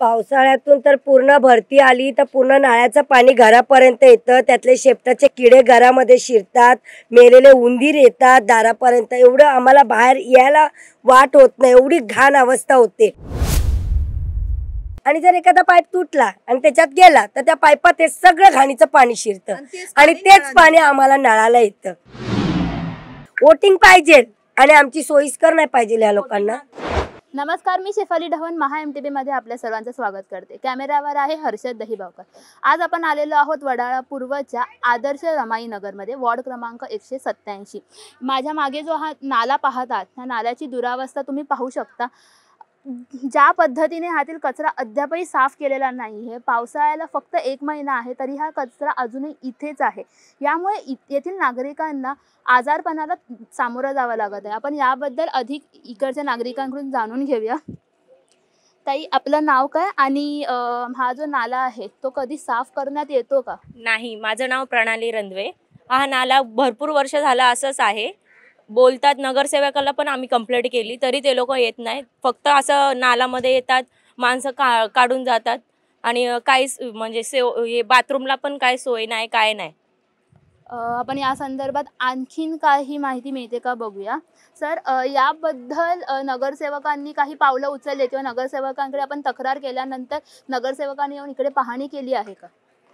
पावसाळ्यातून तर पूर्ण भरती आली तर पूर्ण नाळ्याचं पाणी घरापर्यंत येतं त्यातले शेपटाचे किडे घरामध्ये शिरतात मेलेले उंदीर येतात दारापर्यंत एवढं आम्हाला बाहेर यायला वाट होत नाही एवढी घाण अवस्था होते आणि जर एखादा पाईप तुटला आणि त्याच्यात गेला तर त्या पाईपात हे सगळं घाणीचं पाणी शिरतं आणि तेच पाणी आम्हाला नळाला येतं वोटिंग पाहिजे आणि आमची सोयीस्कर नाही पाहिजे या लोकांना नमस्कार मी शेफाली ढवन महा एम टी मध्ये आपल्या सर्वांचं स्वागत करते कॅमेरावर आहे हर्षद दहीबावकर आज आपण आलेलो आहोत वडाळा पूर्वच्या आदर्श रमाई मध्ये वॉर्ड क्रमांक एकशे सत्त्याऐंशी माझ्या मागे जो हा नाला पाहतात त्या नाल्याची दुरावस्था तुम्ही पाहू शकता ज्या पद्धतीने ह्यातील कचरा अद्यापही साफ केलेला नाही आहे पावसाळ्याला फक्त एक महिना आहे तरी हा कचरा अजूनही इथेच आहे यामुळे येथील नागरिकांना आजारपणाला सामोरं जावं लागत आहे आपण याबद्दल अधिक इकडच्या नागरिकांकडून जाणून घेऊया ताई आपलं नाव काय आणि हा जो नाला आहे तो कधी साफ करण्यात येतो का नाही माझं नाव प्रणाली रंधवे हा नाला भरपूर वर्ष झाला असंच आहे बोलतात नगरसेवकाला पण आम्ही कंप्लेंट केली तरी ते लोक येत नाहीत फक्त असं नालामध्ये येतात माणसं का काढून जातात आणि काहीच म्हणजे सेव हे बाथरूमला पण काय सोय नाही काय नाही आपण या संदर्भात आणखीन काही माहिती मिळते का बघूया सर याबद्दल नगरसेवकांनी काही पावलं उचलली किंवा नगरसेवकांकडे आपण तक्रार केल्यानंतर नगरसेवकांनी येऊन इकडे पाहणी केली आहे का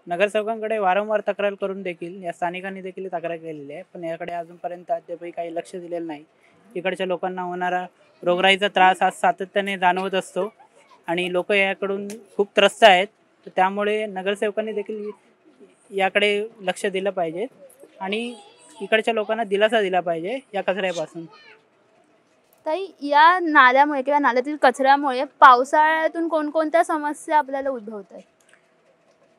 नगरसेवकांकडे वारंवार तक्रार करून देखील या स्थानिकांनी देखील तक्रार केलेली आहे पण याकडे अजूनपर्यंत अद्यापही काही लक्ष दिलेलं नाही इकडच्या लोकांना होणारा रोगराईचा त्रास हा सातत्याने जाणवत असतो आणि लोक याकडून खूप त्रस्त आहेत तर त्यामुळे नगरसेवकांनी देखील याकडे लक्ष दिलं पाहिजे आणि इकडच्या लोकांना दिलासा दिला पाहिजे या कचऱ्यापासून ताई या नाल्यामुळे किंवा नाल्यातील कचऱ्यामुळे पावसाळ्यातून कोणकोणत्या समस्या आपल्याला उद्भवत आहेत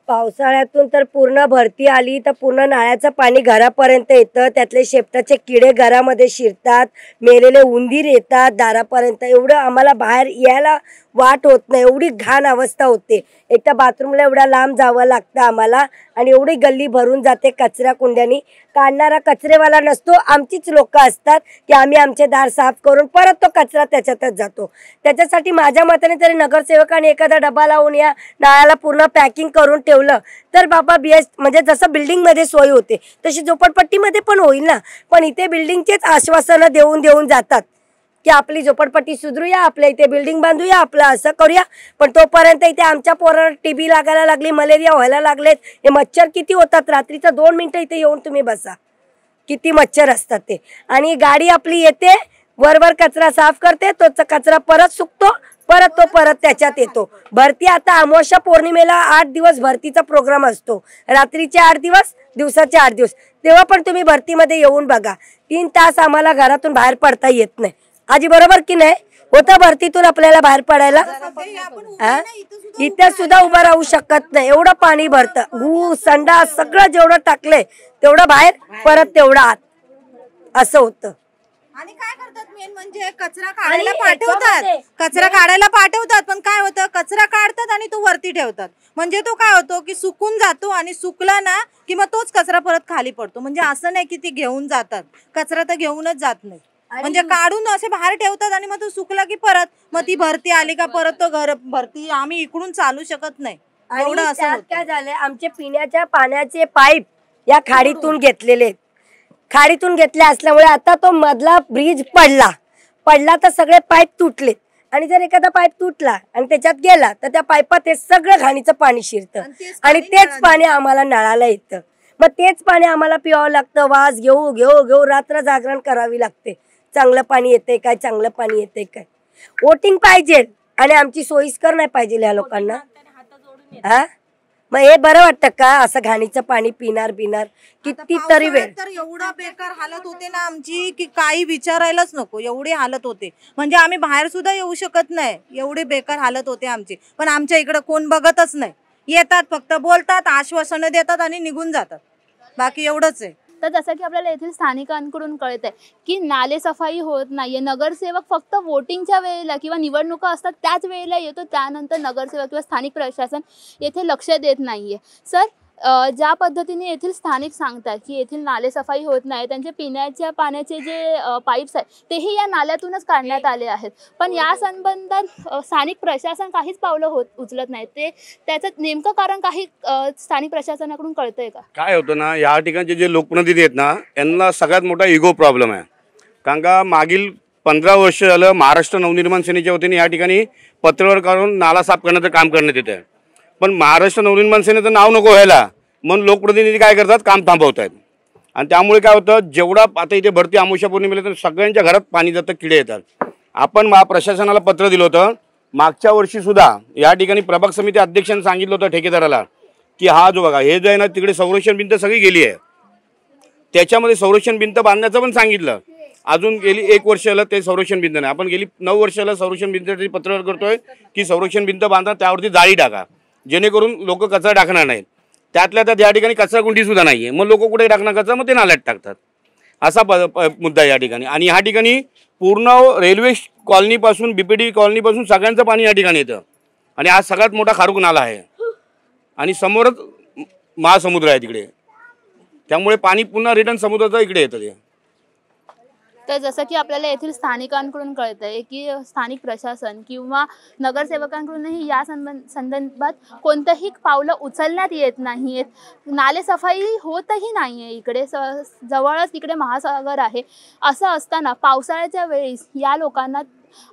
पावसाळ्यातून तर पूर्ण भरती आली तर पूर्ण नाळ्याचं पाणी घरापर्यंत येतं त्यातले शेपटाचे किडे घरामध्ये शिरतात मेलेले उंदीर येतात दारापर्यंत एवढं आम्हाला बाहेर यायला वाट होत नाही एवढी घाण अवस्था होते एक तर बाथरूमला एवढा लांब जावं लागतं आम्हाला आणि एवढी गल्ली भरून जाते कचऱ्या कुंड्यानी काढणारा कचरेवाला नसतो आमचीच लोकं असतात की आम्ही आमचे दार साफ करून परत तो कचरा त्याच्यातच जातो त्याच्यासाठी माझ्या मताने तरी नगरसेवकाने एखादा डबा लावून या नाळाला पूर्ण पॅकिंग करून ठेवलं तर बाबा बी एस म्हणजे जसं बिल्डिंगमध्ये सोय होते तशी झोपडपट्टीमध्ये पण होईल ना पण इथे बिल्डिंगचेच आश्वासनं देऊन देऊन जातात की आपली झोपडपट्टी सुधरूया आपल्या इथे बिल्डिंग बांधूया आपलं असं करूया पण तोपर्यंत इथे आमच्या पोरावर टीबी लागायला लागली मलेरिया व्हायला लागलेत हे मच्छर किती होतात रात्रीचं दोन मिनटं इथे येऊन तुम्ही बसा किती मच्छर असतात ते आणि गाडी आपली येते वरवर कचरा साफ करते तो कचरा परत सुकतो परत तो परत त्याच्यात येतो भरती आता अमावस्या पौर्णिमेला आठ दिवस भरतीचा प्रोग्राम असतो रात्रीचे आठ दिवस दिवसाचे आठ दिवस तेव्हा पण तुम्ही भरतीमध्ये येऊन बघा तीन तास आम्हाला घरातून बाहेर पडता येत नाही आजी बरोबर की नाही होतं भरतीतून आपल्याला बाहेर पडायला इथे सुद्धा उभं राहू शकत नाही एवढं पाणी भरत गू संडा सगळं जेवढं टाकले तेवढं बाहेर परत तेवढं आत असं होतं आणि काय करतात मेन म्हणजे कचरा काढायला पाठवतात कचरा काढायला पाठवतात पण काय होतं कचरा काढतात आणि तो वरती ठेवतात म्हणजे तो काय होतो की सुकून जातो आणि सुकला ना की मग तोच कचरा परत खाली पडतो म्हणजे असं नाही की ती घेऊन जातात कचरा तर घेऊनच जात नाही म्हणजे काढून असे बाहेर ठेवतात आणि मग तो सुकला की परत मग ती भरती आली का परत तो घर भरती आम्ही इकडून चालू शकत नाही एवढं असं काय झालंय आमचे पिण्याच्या पाण्याचे पाईप या खाडीतून घेतलेले खाडीतून घेतले असल्यामुळे आता तो मधला ब्रिज पडला पडला तर सगळे पाईप तुटले आणि जर एखादा पाईप तुटला आणि त्याच्यात गेला तर त्या पाईपात हे सगळं घाणीचं पाणी शिरतं आणि तेच पाणी पाणी आम्हाला नळाला येतं मग तेच पाणी आम्हाला पिवावं लागतं वास घेऊ घेऊ घेऊ रात्र जागरण करावी लागते चांगलं पाणी येते काय चांगलं पाणी येते काय वोटिंग पाहिजे आणि आमची सोयीस्कर नाही पाहिजे या लोकांना हा मग हे बरं वाटत का असं घाणीचं पाणी पिणार पिणार तरी वेळ तर एवढा बेकार हालत होते ना आमची की काही विचारायलाच नको एवढी हालत होते म्हणजे आम्ही बाहेर सुद्धा येऊ शकत नाही एवढे बेकार हालत होते आमची पण आमच्या इकडे कोण बघतच नाही येतात फक्त बोलतात आश्वासन देतात आणि निघून जातात बाकी एवढंच आहे तर जसं की आपल्याला येथील स्थानिकांकडून कळत आहे की नाले सफाई होत नाहीये नगरसेवक फक्त वोटिंगच्या वेळेला किंवा निवडणुका असतात त्याच वेळेला येतो त्यानंतर नगरसेवक किंवा स्थानिक प्रशासन येथे लक्ष देत नाहीये सर ज्या पद्धतीने येथील स्थानिक सांगतात की येथील नाले सफाई होत नाही त्यांचे पिण्याच्या पाण्याचे जे पाईप्स आहेत तेही या नाल्यातूनच काढण्यात आले आहेत पण या संबंधात स्थानिक प्रशासन काहीच पावलं होत उचलत नाही ते त्याचं नेमकं कारण काही स्थानिक प्रशासनाकडून कळतंय का काय होतं ना या ठिकाणचे जे लोकप्रतिनिधी आहेत ना यांना सगळ्यात मोठा इगो प्रॉब्लेम आहे कारण का मागील पंधरा वर्ष झालं महाराष्ट्र नवनिर्माण सेनेच्या वतीने या ठिकाणी पत्रवर काढून नाला साफ करण्याचं काम करण्यात येतं पण महाराष्ट्र नवनिर्माण सेनेचं नाव नको व्हायला म्हणून लोकप्रतिनिधी काय करतात काम थांबवत आहेत आणि त्यामुळे काय होतं जेवढा आता इथे भरती अमावश्या पौर्णिमेला तर सगळ्यांच्या घरात पाणी जातं किडे येतात आपण मा प्रशासनाला पत्र दिलं होतं मागच्या वर्षीसुद्धा या ठिकाणी प्रभाग समिती अध्यक्षांनी सांगितलं होतं ठेकेदाराला की हा जो बघा हे जो आहे ना तिकडे संरक्षण भिंत सगळी गेली आहे त्याच्यामध्ये संरक्षण भिंत बांधण्याचं पण सांगितलं अजून गेली एक वर्षाला ते संरक्षण भिंत नाही आपण गेली नऊ वर्षाला संरक्षण भिंत पत्रकार करतोय की संरक्षण भिंत बांधा त्यावरती जाळी टाका जेणेकरून लोक कचरा टाकणार नाहीत त्यातल्या त्यात या ठिकाणी कचराकुंडीसुद्धा नाही आहे मग लोक कुठे टाकणार कचरा मग ते नाल्यात टाकतात असा प मुद्दा या ठिकाणी आणि ह्या ठिकाणी पूर्ण रेल्वे कॉलनीपासून बीपीडी कॉलनीपासून सगळ्यांचं पाणी या ठिकाणी येतं आणि आज सगळ्यात मोठा खारुक नाला आहे आणि समोरच महासमुद्र आहे तिकडे त्यामुळे पाणी पुन्हा रिटर्न समुद्राचं इकडे येतं ते तर जसं की आपल्याला येथील स्थानिकांकडून कळतं आहे की स्थानिक प्रशासन किंवा नगरसेवकांकडूनही या संबंध संदर्भात कोणतंही पावलं उचलण्यात येत नाही आहेत नालेसफाई होतही नाही आहे इकडे स जवळच इकडे महासागर आहे असं असताना पावसाळ्याच्या वेळीस या लोकांना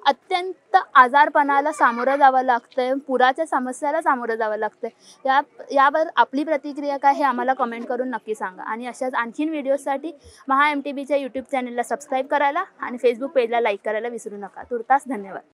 अत्यंत आजारपणाला सामोरं जावं लागतंय पुराच्या समस्याला सामोरं जावं लागतंय या यावर आपली प्रतिक्रिया काय हे आम्हाला कमेंट करून नक्की सांगा आणि अशाच आणखीन व्हिडिओजसाठी महा एम टी बीच्या यूट्यूब चॅनलला सबस्क्राईब करायला आणि फेसबुक पेजला लाईक करायला विसरू नका तुर्तास धन्यवाद